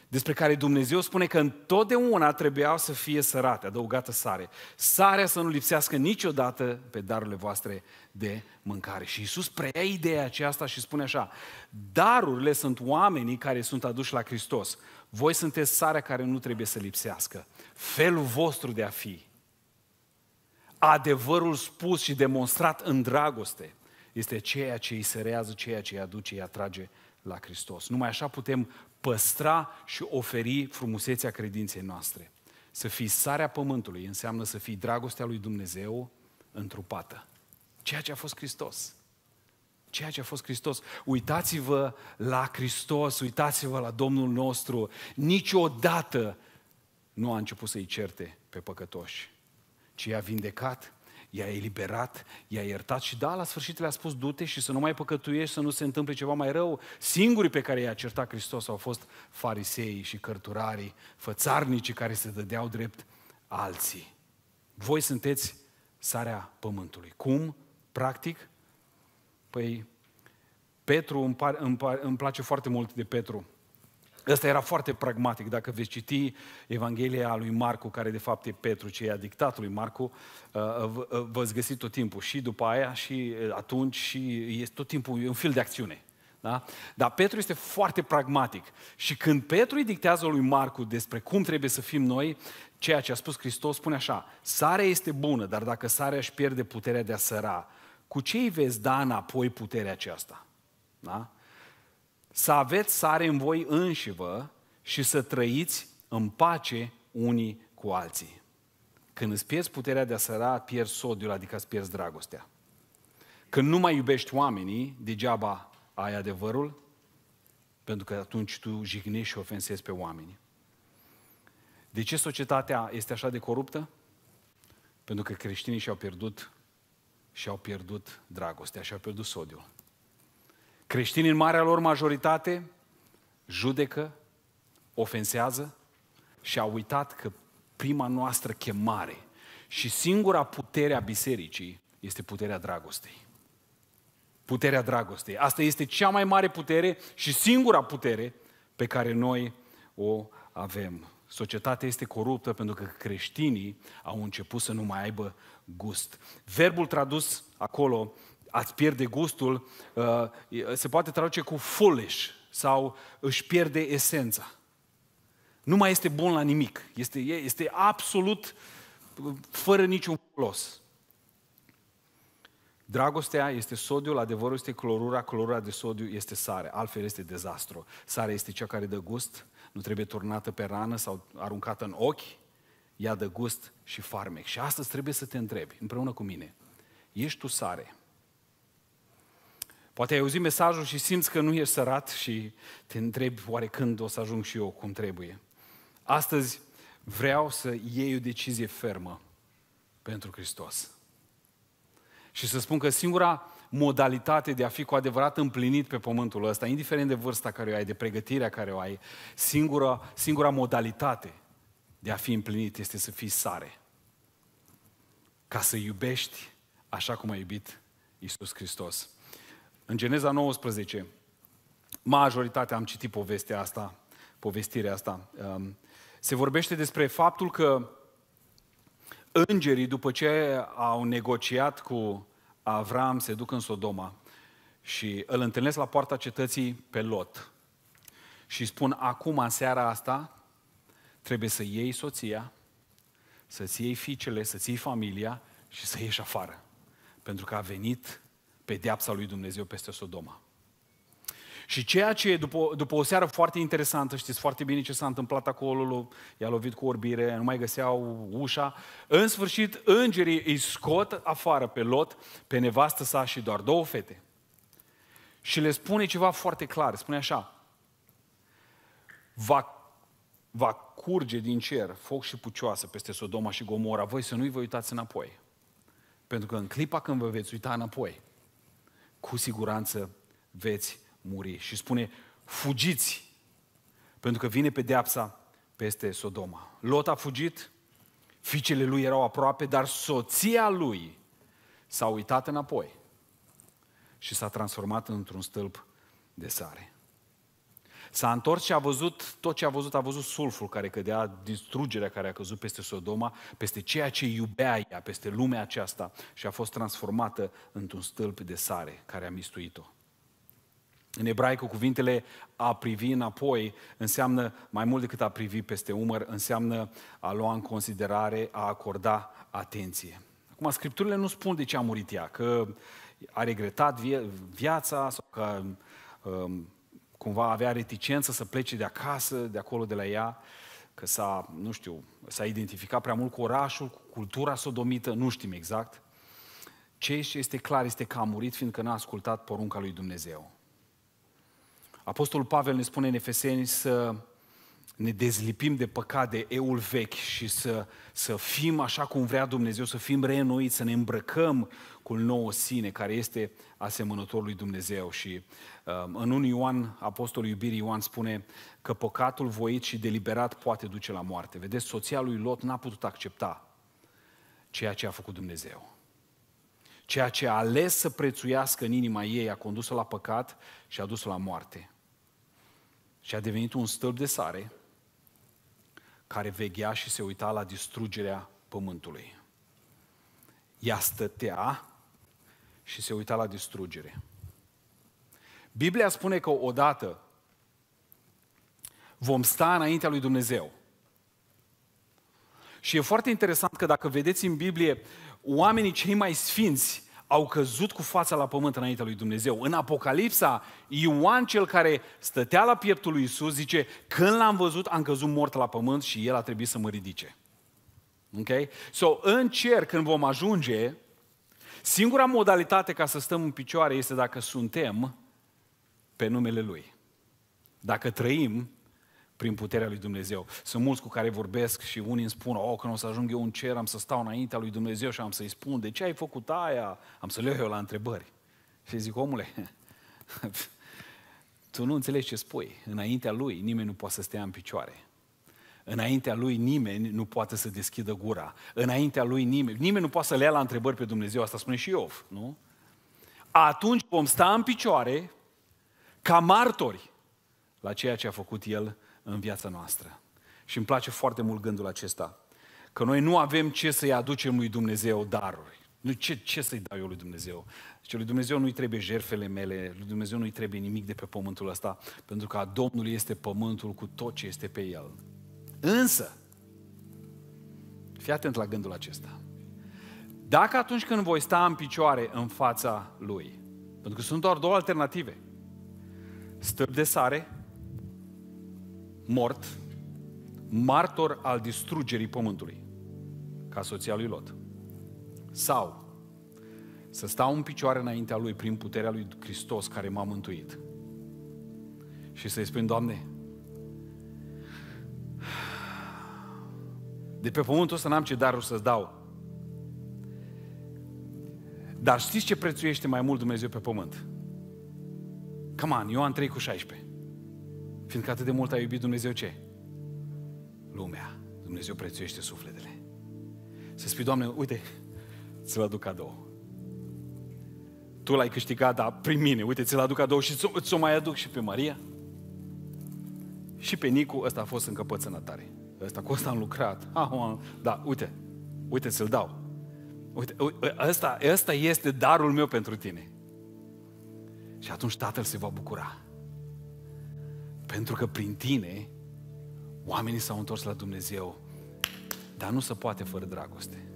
despre care Dumnezeu spune că întotdeauna trebuiau să fie sărate, adăugată sare. Sarea să nu lipsească niciodată pe darurile voastre de mâncare. Și Iisus preia ideea aceasta și spune așa, darurile sunt oamenii care sunt aduși la Hristos. Voi sunteți sarea care nu trebuie să lipsească. Felul vostru de a fi, adevărul spus și demonstrat în dragoste, este ceea ce îi sărează, ceea ce îi aduce, îi atrage la Hristos. Numai așa putem păstra și oferi frumusețea credinței noastre. Să fii sarea pământului înseamnă să fii dragostea lui Dumnezeu întrupată. Ceea ce a fost Hristos. Ceea ce a fost Hristos. Uitați-vă la Hristos, uitați-vă la Domnul nostru. Niciodată nu a început să-i certe pe păcătoși, ci i-a vindecat, i-a eliberat, i-a iertat și da, la sfârșit le-a spus du-te și să nu mai păcătuiești, să nu se întâmple ceva mai rău. Singurii pe care i-a certat Hristos au fost farisei și cărturarii, fățarnicii care se dădeau drept alții. Voi sunteți sarea pământului. Cum? Practic? Păi, Petru, îmi, par, îmi, par, îmi place foarte mult de Petru. Ăsta era foarte pragmatic. Dacă veți citi Evanghelia lui Marcu, care de fapt e Petru, ce i-a dictat lui Marcu, uh, uh, uh, v-ați găsit tot timpul și după aia și atunci și este tot timpul un fil de acțiune. Da? Dar Petru este foarte pragmatic și când Petru îi dictează lui Marcu despre cum trebuie să fim noi, ceea ce a spus Hristos spune așa, sarea este bună, dar dacă sarea își pierde puterea de a săra, cu ce îi veți da înapoi puterea aceasta? Da? Să aveți sare în voi înșivă și să trăiți în pace unii cu alții. Când îți pierzi puterea de a săra, pierzi sodiul, adică îți pierzi dragostea. Când nu mai iubești oamenii, degeaba ai adevărul, pentru că atunci tu jignești și ofensezi pe oameni. De ce societatea este așa de coruptă? Pentru că creștinii și-au pierdut și-au pierdut dragostea, și-au pierdut sodiul. Creștinii în marea lor majoritate judecă, ofensează și au uitat că prima noastră chemare și singura putere a bisericii este puterea dragostei. Puterea dragostei. Asta este cea mai mare putere și singura putere pe care noi o avem. Societatea este coruptă pentru că creștinii au început să nu mai aibă gust. Verbul tradus acolo ați pierde gustul, uh, se poate traduce cu foolish sau își pierde esența. Nu mai este bun la nimic. Este, este absolut uh, fără niciun folos. Dragostea este sodiul, adevărul este clorura, clorura de sodiu este sare, altfel este dezastru. Sare este cea care dă gust, nu trebuie turnată pe rană sau aruncată în ochi, ea dă gust și farmec. Și astăzi trebuie să te întrebi, împreună cu mine, ești tu sare Poate ai auzit mesajul și simți că nu ești sărat și te întrebi oare când o să ajung și eu cum trebuie. Astăzi vreau să iei o decizie fermă pentru Hristos. Și să spun că singura modalitate de a fi cu adevărat împlinit pe pământul ăsta, indiferent de vârsta care o ai, de pregătirea care o ai, singura, singura modalitate de a fi împlinit este să fii sare. Ca să iubești așa cum a iubit Isus Hristos. În Geneza 19, majoritatea am citit povestea asta, povestirea asta, um, se vorbește despre faptul că îngerii, după ce au negociat cu Avram, se duc în Sodoma și îl întâlnesc la poarta cetății pe Lot. Și spun, acum, în seara asta, trebuie să iei soția, să-ți iei fiicele, să-ți iei familia și să ieși afară. Pentru că a venit pedeapsa lui Dumnezeu peste Sodoma. Și ceea ce, după, după o seară foarte interesantă, știți foarte bine ce s-a întâmplat acolo, i-a lovit cu orbire, nu mai găseau ușa, în sfârșit îngerii îi scot afară pe Lot, pe nevastă sa și doar două fete. Și le spune ceva foarte clar, spune așa, va, va curge din cer foc și pucioasă peste Sodoma și Gomora, voi să nu-i vă uitați înapoi. Pentru că în clipa când vă veți uita înapoi, cu siguranță veți muri. Și spune, fugiți, pentru că vine pedeapsa peste Sodoma. Lot a fugit, fiicele lui erau aproape, dar soția lui s-a uitat înapoi și s-a transformat într-un stâlp de sare. S-a întors și a văzut tot ce a văzut, a văzut sulful care cădea, distrugerea care a căzut peste Sodoma, peste ceea ce iubea ea, peste lumea aceasta și a fost transformată într-un stâlp de sare care a mistuit-o. În ebraică, cuvintele a privi înapoi înseamnă, mai mult decât a privi peste umăr, înseamnă a lua în considerare, a acorda atenție. Acum, scripturile nu spun de ce a murit ea, că a regretat viața sau că um, cumva avea reticență să plece de acasă, de acolo, de la ea, că s-a, nu știu, s-a identificat prea mult cu orașul, cu cultura sodomită, nu știm exact. Ce este clar este că a murit fiindcă n-a ascultat porunca lui Dumnezeu. Apostolul Pavel ne spune în Efeseni să ne dezlipim de păcat, de eul vechi și să, să fim așa cum vrea Dumnezeu, să fim reînnoiți, să ne îmbrăcăm cu nouă sine, care este asemănător lui Dumnezeu. Și uh, în 1 Ioan, apostolul iubirii Ioan spune că păcatul voit și deliberat poate duce la moarte. Vedeți, soția lui Lot n-a putut accepta ceea ce a făcut Dumnezeu. Ceea ce a ales să prețuiască în inima ei a condus-o la păcat și a dus-o la moarte. Și a devenit un stâlp de sare care veghea și se uita la distrugerea pământului. Ea stătea și se uita la distrugere. Biblia spune că odată vom sta înaintea lui Dumnezeu. Și e foarte interesant că dacă vedeți în Biblie, oamenii cei mai sfinți au căzut cu fața la pământ înaintea lui Dumnezeu. În Apocalipsa, Ioan, cel care stătea la pieptul lui Isus, zice, când l-am văzut, am căzut mort la pământ și el a trebuit să mă ridice. Ok? So, în cer, când vom ajunge, singura modalitate ca să stăm în picioare este dacă suntem pe numele Lui. Dacă trăim prin puterea lui Dumnezeu. Sunt mulți cu care vorbesc și unii îmi spun, oh, când o să ajung eu în cer, am să stau înaintea lui Dumnezeu și am să-i spun, de ce ai făcut aia? Am să le iau eu la întrebări. Și zic, omule, tu nu înțelegi ce spui. Înaintea lui nimeni nu poate să stea în picioare. Înaintea lui nimeni nu poate să deschidă gura. Înaintea lui nimeni, nimeni nu poate să le ia la întrebări pe Dumnezeu. Asta spune și Iov, nu? Atunci vom sta în picioare ca martori la ceea ce a făcut el în viața noastră. Și îmi place foarte mult gândul acesta, că noi nu avem ce să-i aducem lui Dumnezeu daruri. Nu ce, ce să-i dau eu lui Dumnezeu? Și lui Dumnezeu nu-i trebuie jerfele mele, lui Dumnezeu nu-i trebuie nimic de pe pământul ăsta, pentru că Domnul este pământul cu tot ce este pe el. Însă, fii atent la gândul acesta. Dacă atunci când voi sta în picioare în fața lui, pentru că sunt doar două alternative, stâlp de sare mort, martor al distrugerii pământului, ca soția lui Lot. Sau să stau în picioare înaintea lui prin puterea lui Hristos care m-a mântuit. Și să-i spun, Doamne, de pe pământul ăsta n-am ce daruri să-ți dau. Dar știți ce prețuiește mai mult Dumnezeu pe pământ? Come on, Ioan 3 cu 16. Fiindcă atât de mult a iubit Dumnezeu ce? Lumea. Dumnezeu prețuiește sufletele. Să spui, Doamne, uite, ți-l aduc cadou. Tu l-ai câștigat, dar prin mine, uite, ți-l aduc cadou și ți-o mai aduc și pe Maria. Și pe Nicu, ăsta a fost încăpățânătare. Ăsta, cu ăsta am lucrat. Ah, am... Da, uite, uite, ți-l dau. Uite, ă, ăsta, ăsta este darul meu pentru tine. Și atunci tatăl se va bucura. Pentru că prin tine oamenii s-au întors la Dumnezeu, dar nu se poate fără dragoste.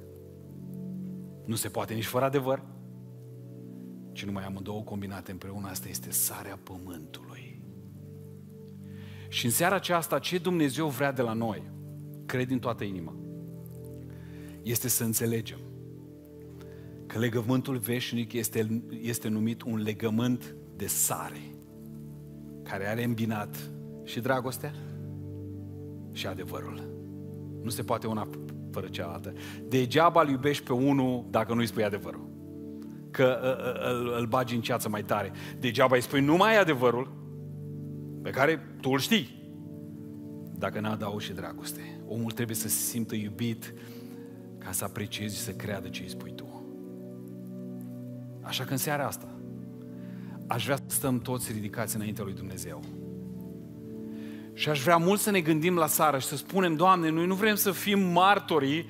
Nu se poate nici fără adevăr, ci numai amândouă combinate împreună, asta este sarea pământului. Și în seara aceasta, ce Dumnezeu vrea de la noi, cred din toată inima, este să înțelegem că legământul veșnic este, este numit un legământ de sare care are îmbinat și dragostea și adevărul. Nu se poate una fără cealaltă. Degeaba îl iubești pe unul dacă nu îi spui adevărul. Că ă, ă, ă, îl, îl bagi în ceață mai tare. Degeaba îi spui numai adevărul pe care tu îl știi. Dacă nu adaugi și dragoste. Omul trebuie să se simtă iubit ca să apreciezi și să creadă ce îi spui tu. Așa că în seara asta aș vrea să stăm toți ridicați înaintea lui Dumnezeu. Și aș vrea mult să ne gândim la sară și să spunem, Doamne, noi nu vrem să fim martorii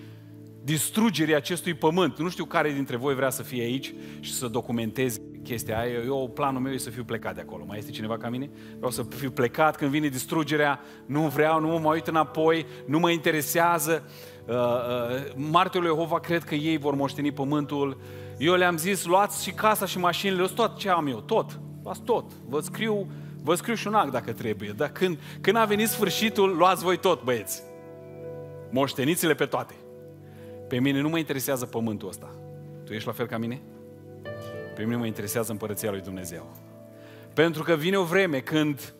distrugerii acestui pământ. Nu știu care dintre voi vrea să fie aici și să documenteze chestia aia. Eu, planul meu e să fiu plecat de acolo. Mai este cineva ca mine? Vreau să fiu plecat când vine distrugerea. Nu vreau, nu mă mai uit înapoi, nu mă interesează. Uh, uh, martorii Jehova cred că ei vor moșteni pământul. Uh, eu le-am zis, luați și casa și mașinile, luați tot ce am eu, tot, luați tot. Vă scriu, vă scriu și un act dacă trebuie, dar când, când a venit sfârșitul, luați voi tot, băieți. Moșteniți-le pe toate. Pe mine nu mă interesează pământul ăsta. Tu ești la fel ca mine? Pe mine mă interesează împărăția lui Dumnezeu. Pentru că vine o vreme când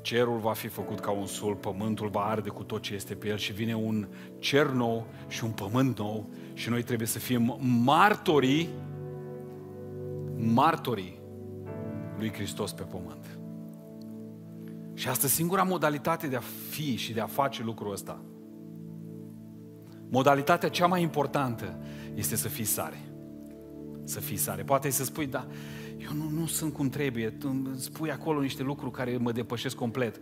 cerul va fi făcut ca un sul, pământul va arde cu tot ce este pe el și vine un cer nou și un pământ nou și noi trebuie să fim martorii, martorii lui Hristos pe pământ. Și asta singura modalitate de a fi și de a face lucrul ăsta. Modalitatea cea mai importantă este să fii sare. Să fii sare. Poate să spui, da, eu nu, nu sunt cum trebuie, tu spui acolo niște lucruri care mă depășesc complet.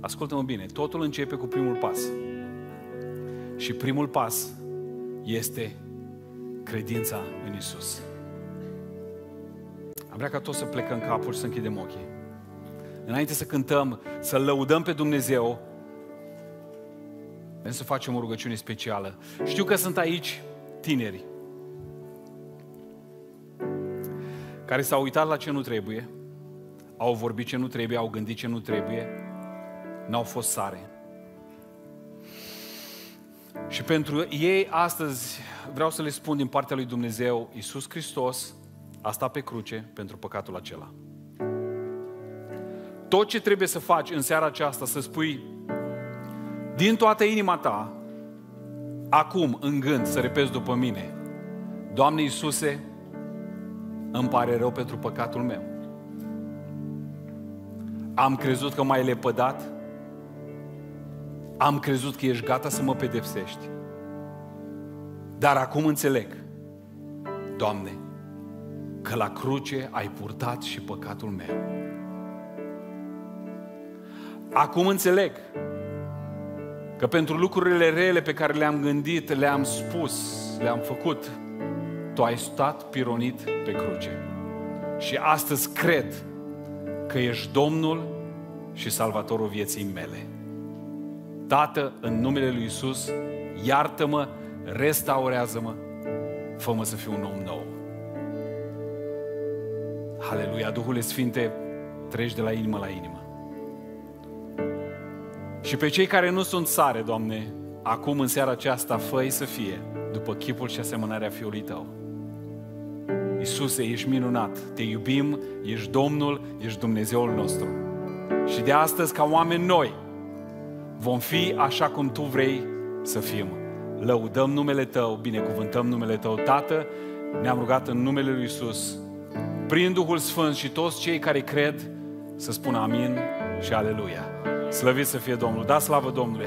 Ascultă-mă bine, totul începe cu primul pas. Și primul pas este credința în Isus. Am vrea ca toți să plecăm capul și să închidem ochii. Înainte să cântăm, să lăudăm pe Dumnezeu, vrem să facem o rugăciune specială. Știu că sunt aici tineri care s-au uitat la ce nu trebuie, au vorbit ce nu trebuie, au gândit ce nu trebuie, n-au fost sare. Și pentru ei astăzi vreau să le spun din partea lui Dumnezeu, Iisus Hristos a stat pe cruce pentru păcatul acela. Tot ce trebuie să faci în seara aceasta, să spui din toată inima ta, acum, în gând, să repezi după mine, Doamne Iisuse, îmi pare rău pentru păcatul meu. Am crezut că m-ai lepădat, am crezut că ești gata să mă pedepsești. Dar acum înțeleg, Doamne, că la cruce ai purtat și păcatul meu. Acum înțeleg că pentru lucrurile rele pe care le-am gândit, le-am spus, le-am făcut, tu ai stat pironit pe cruce. Și astăzi cred că ești Domnul și Salvatorul vieții mele. Tată, în numele Lui Isus, iartă-mă, restaurează-mă, fă-mă să fiu un om nou. Haleluia, Duhule Sfinte, treci de la inimă la inimă. Și pe cei care nu sunt sare, Doamne, acum în seara aceasta, fă să fie după chipul și asemănarea Fiului Tău. Iisuse, ești minunat, te iubim, ești Domnul, ești Dumnezeul nostru. Și de astăzi, ca oameni noi, Vom fi așa cum Tu vrei să fim. Lăudăm numele Tău, binecuvântăm numele Tău. Tată, ne-am rugat în numele Lui Isus, prin Duhul Sfânt și toți cei care cred, să spună amin și aleluia. Slăvit să fie Domnul. Da slavă Domnului!